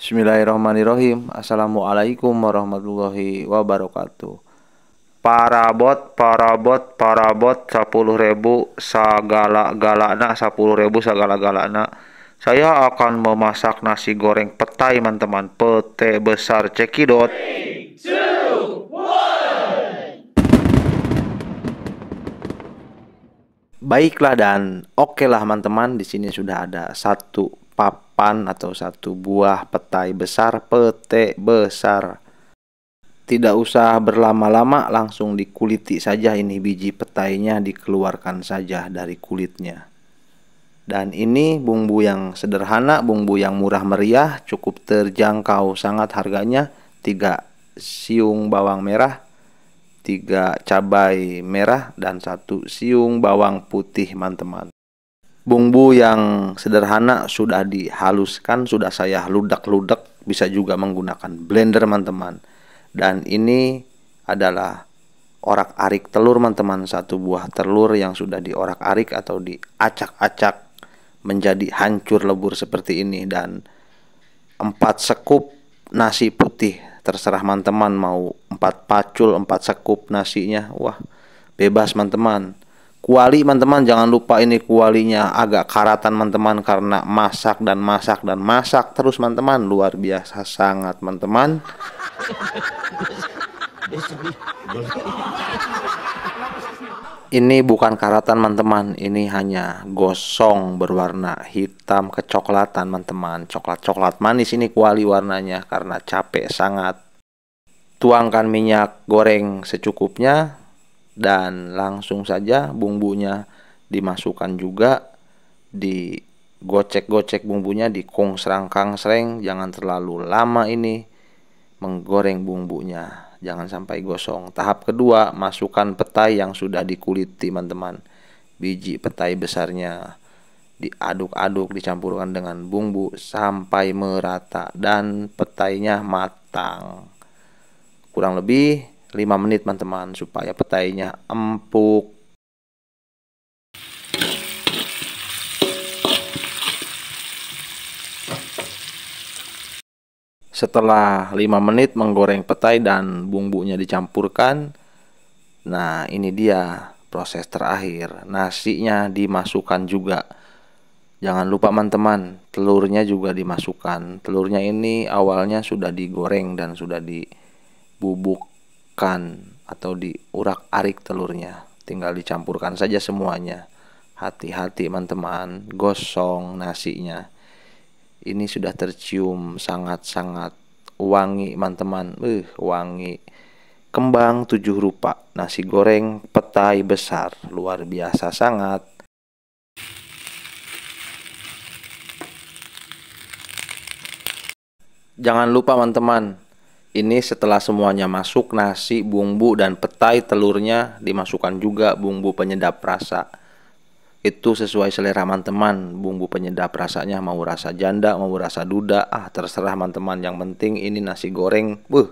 Bismillahirrahmanirrahim. Assalamualaikum warahmatullahi wabarakatuh. Parabot, parabot, parabot, 10 ribu segala galakna, 10 ribu segala galakna. Saya akan memasak nasi goreng petai, teman-teman. Pete besar cekidot. Baiklah dan okelah okay teman-teman, di sini sudah ada satu papan atau satu buah petai besar, pete besar. Tidak usah berlama-lama, langsung dikuliti saja ini biji petainya dikeluarkan saja dari kulitnya. Dan ini bumbu yang sederhana, bumbu yang murah meriah, cukup terjangkau sangat harganya 3 siung bawang merah, 3 cabai merah dan satu siung bawang putih, teman-teman. Bumbu yang sederhana sudah dihaluskan, sudah saya ludak-ludak, bisa juga menggunakan blender teman-teman. Dan ini adalah orak-arik telur teman-teman, satu buah telur yang sudah diorak-arik atau diacak-acak menjadi hancur lebur seperti ini dan empat sekup nasi putih terserah teman-teman mau empat pacul, empat sekup nasinya. Wah, bebas teman-teman kuali teman-teman jangan lupa ini kualinya agak karatan teman-teman karena masak dan masak dan masak terus teman-teman luar biasa sangat teman-teman ini bukan karatan teman-teman ini hanya gosong berwarna hitam kecoklatan teman-teman coklat coklat manis ini kuali warnanya karena capek sangat tuangkan minyak goreng secukupnya dan langsung saja bumbunya dimasukkan juga di gocek-gocek bumbunya di kong serang kang sereng jangan terlalu lama ini menggoreng bumbunya jangan sampai gosong tahap kedua masukkan petai yang sudah dikulit teman-teman biji petai besarnya diaduk-aduk dicampurkan dengan bumbu sampai merata dan petainya matang kurang lebih 5 menit teman-teman supaya petainya empuk Setelah 5 menit menggoreng petai dan bumbunya dicampurkan, nah ini dia proses terakhir. Nasinya dimasukkan juga. Jangan lupa teman-teman, telurnya juga dimasukkan. Telurnya ini awalnya sudah digoreng dan sudah dibubuk diurakkan atau diurak-arik telurnya. Tinggal dicampurkan saja semuanya. Hati-hati teman-teman, gosong nasinya. Ini sudah tercium sangat-sangat wangi teman-teman. Eh, wangi. Kembang tujuh rupa, nasi goreng, petai besar, luar biasa sangat. Jangan lupa teman-teman, ini setelah semuanya masuk nasi, bumbu dan petai telurnya dimasukkan juga bumbu penyedap rasa. Itu sesuai selera teman-teman, bumbu penyedap rasanya mau rasa janda, mau rasa duda, ah terserah teman-teman. Yang penting ini nasi goreng, buh,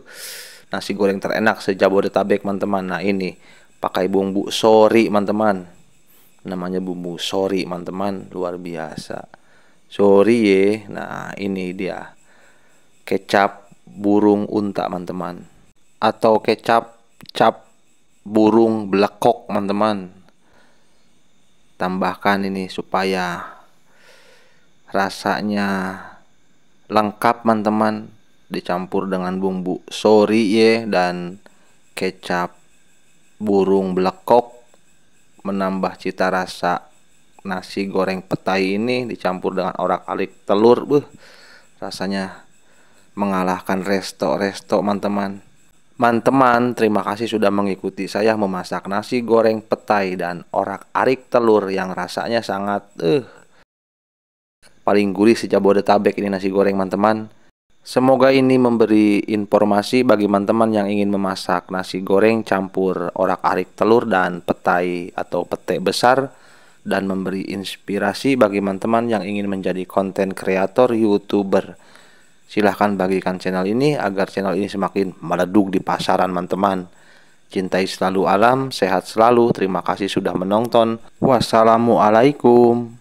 nasi goreng terenak sejabodetabek teman-teman. Nah ini pakai bumbu sori teman-teman. Namanya bumbu sori teman-teman, luar biasa. Sori ye, nah ini dia kecap burung unta teman-teman atau kecap cap burung belekok teman-teman tambahkan ini supaya rasanya lengkap teman-teman dicampur dengan bumbu sori ye dan kecap burung belekok menambah cita rasa nasi goreng petai ini dicampur dengan orak-alik telur, buh, rasanya mengalahkan resto-resto teman-teman. teman teman terima kasih sudah mengikuti saya memasak nasi goreng petai dan orak-arik telur yang rasanya sangat eh uh, paling gurih sejak tabek ini nasi goreng teman teman Semoga ini memberi informasi bagi teman teman yang ingin memasak nasi goreng campur orak-arik telur dan petai atau pete besar dan memberi inspirasi bagi teman teman yang ingin menjadi konten kreator YouTuber. Silahkan bagikan channel ini agar channel ini semakin meleduk di pasaran teman-teman. Cintai selalu alam, sehat selalu. Terima kasih sudah menonton. Wassalamualaikum.